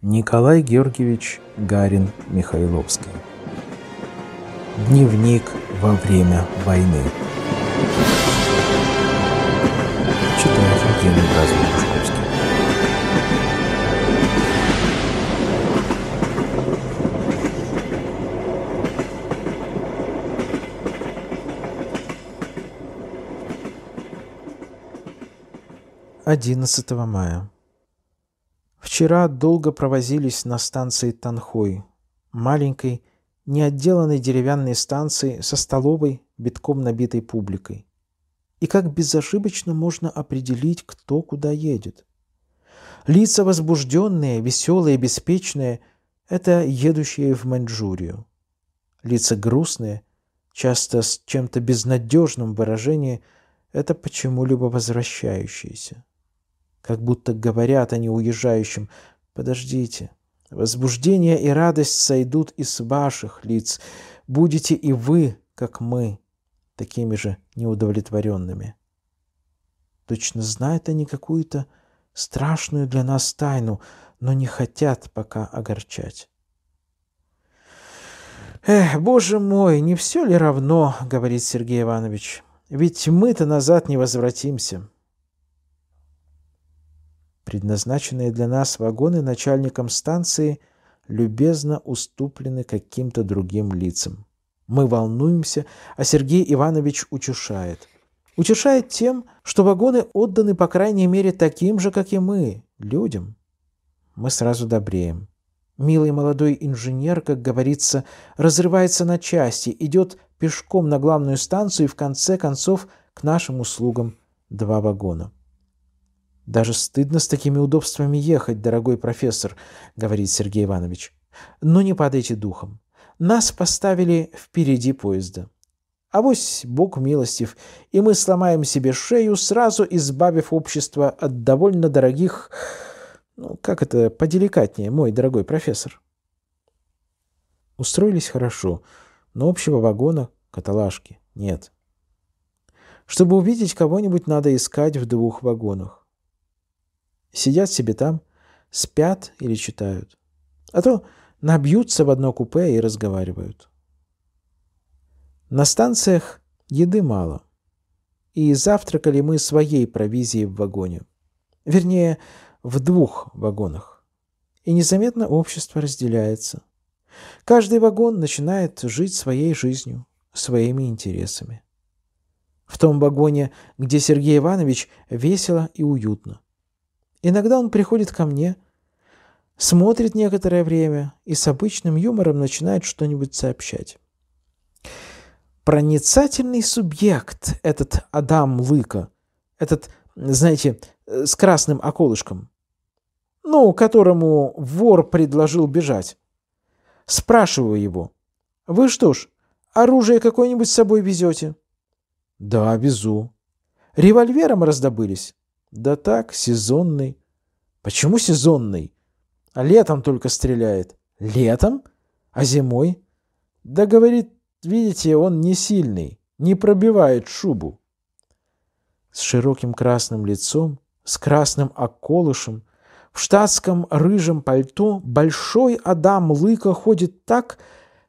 Николай Георгиевич Гарин Михайловский. Дневник во время войны. Читает Евгений Бразович. Одиннадцатого мая. Вчера долго провозились на станции Танхой, маленькой, неотделанной деревянной станции со столовой, битком набитой публикой. И как безошибочно можно определить, кто куда едет. Лица возбужденные, веселые, беспечные – это едущие в Маньчжурию. Лица грустные, часто с чем-то безнадежным выражением – это почему-либо возвращающиеся как будто говорят они уезжающим «Подождите». Возбуждение и радость сойдут из ваших лиц. Будете и вы, как мы, такими же неудовлетворенными. Точно знают они какую-то страшную для нас тайну, но не хотят пока огорчать. «Эх, боже мой, не все ли равно?» — говорит Сергей Иванович. «Ведь мы-то назад не возвратимся». Предназначенные для нас вагоны начальником станции любезно уступлены каким-то другим лицам. Мы волнуемся, а Сергей Иванович утешает. Утешает тем, что вагоны отданы, по крайней мере, таким же, как и мы, людям. Мы сразу добреем. Милый молодой инженер, как говорится, разрывается на части, идет пешком на главную станцию и в конце концов к нашим услугам два вагона. «Даже стыдно с такими удобствами ехать, дорогой профессор», — говорит Сергей Иванович. «Но не падайте духом. Нас поставили впереди поезда. А вот Бог милостив, и мы сломаем себе шею, сразу избавив общество от довольно дорогих... Ну, как это поделикатнее, мой дорогой профессор?» Устроились хорошо, но общего вагона каталажки нет. Чтобы увидеть кого-нибудь, надо искать в двух вагонах. Сидят себе там, спят или читают. А то набьются в одно купе и разговаривают. На станциях еды мало. И завтракали мы своей провизией в вагоне. Вернее, в двух вагонах. И незаметно общество разделяется. Каждый вагон начинает жить своей жизнью, своими интересами. В том вагоне, где Сергей Иванович, весело и уютно. Иногда он приходит ко мне, смотрит некоторое время и с обычным юмором начинает что-нибудь сообщать. Проницательный субъект этот Адам Лыка, этот, знаете, э, с красным околышком, ну, которому вор предложил бежать. Спрашиваю его, вы что ж, оружие какое-нибудь с собой везете? Да, везу. Револьвером раздобылись? Да так, сезонный. Почему сезонный? А летом только стреляет. Летом? А зимой? Да, говорит, видите, он не сильный, не пробивает шубу. С широким красным лицом, с красным околышем, в штатском рыжем пальто большой Адам Лыка ходит так,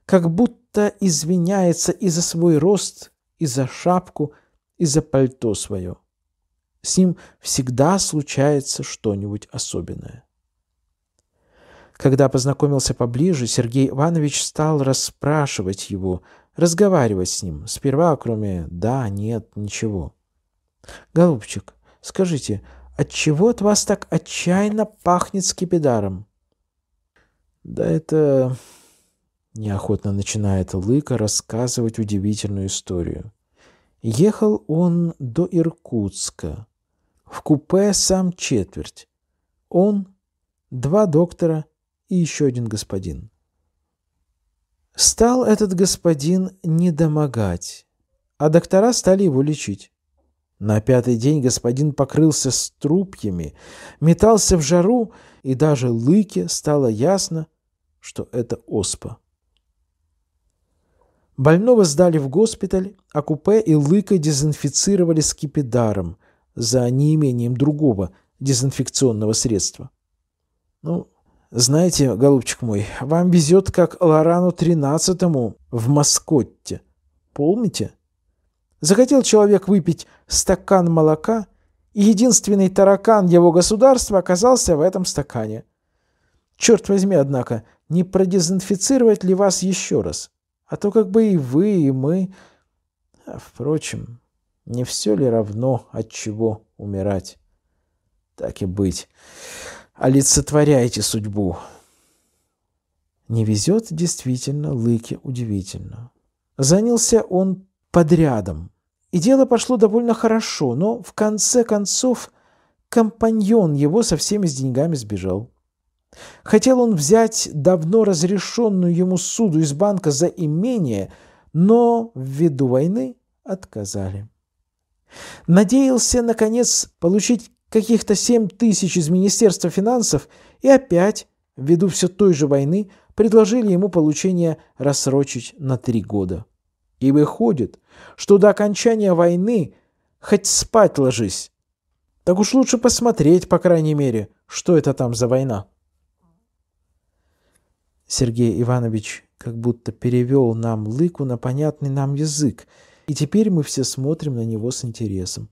как будто извиняется и за свой рост, и за шапку, и за пальто свое. С ним всегда случается что-нибудь особенное. Когда познакомился поближе, Сергей Иванович стал расспрашивать его, разговаривать с ним, сперва кроме «да», «нет», «ничего». «Голубчик, скажите, от чего от вас так отчаянно пахнет скипидаром?» «Да это...» — неохотно начинает Лыка рассказывать удивительную историю. Ехал он до Иркутска, в купе сам четверть. Он, два доктора и еще один господин. Стал этот господин недомогать, а доктора стали его лечить. На пятый день господин покрылся струпьями, метался в жару, и даже лыке стало ясно, что это оспа. Больного сдали в госпиталь, а купе и лыка дезинфицировали скипидаром – за неимением другого дезинфекционного средства. Ну, знаете, голубчик мой, вам везет, как Лорану XIII в Маскотте. Помните? Захотел человек выпить стакан молока, и единственный таракан его государства оказался в этом стакане. Черт возьми, однако, не продезинфицировать ли вас еще раз? А то как бы и вы, и мы... А, впрочем... Не все ли равно, от чего умирать? Так и быть. Олицетворяйте судьбу. Не везет действительно, Лыке удивительно. Занялся он подрядом. И дело пошло довольно хорошо, но в конце концов компаньон его со всеми с деньгами сбежал. Хотел он взять давно разрешенную ему суду из банка за имение, но ввиду войны отказали. Надеялся, наконец, получить каких-то 7 тысяч из Министерства финансов, и опять, ввиду все той же войны, предложили ему получение рассрочить на три года. И выходит, что до окончания войны хоть спать ложись. Так уж лучше посмотреть, по крайней мере, что это там за война. Сергей Иванович как будто перевел нам лыку на понятный нам язык – и теперь мы все смотрим на него с интересом.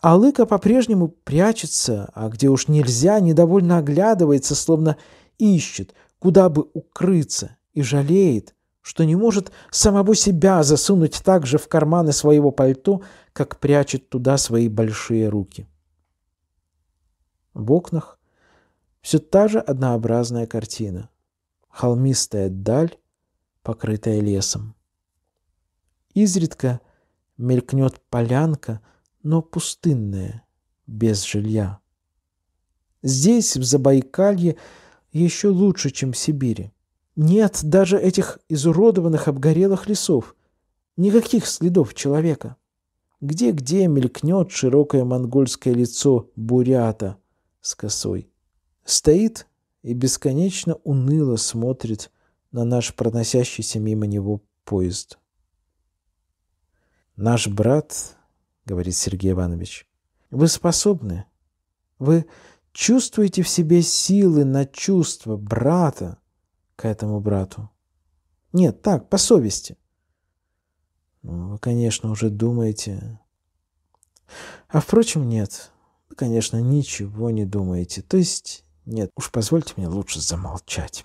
А Лыка по-прежнему прячется, а где уж нельзя, недовольно оглядывается, словно ищет, куда бы укрыться, и жалеет, что не может самого себя засунуть так же в карманы своего пальто, как прячет туда свои большие руки. В окнах все та же однообразная картина. Холмистая даль, покрытая лесом. Изредка мелькнет полянка, но пустынная, без жилья. Здесь, в Забайкалье, еще лучше, чем в Сибири. Нет даже этих изуродованных обгорелых лесов. Никаких следов человека. Где-где мелькнет широкое монгольское лицо бурята с косой. Стоит и бесконечно уныло смотрит на наш проносящийся мимо него поезд. Наш брат, говорит Сергей Иванович, вы способны, вы чувствуете в себе силы на чувство брата к этому брату. Нет, так, по совести. Ну, вы, конечно, уже думаете. А впрочем, нет. Вы, конечно, ничего не думаете. То есть, нет, уж позвольте мне лучше замолчать.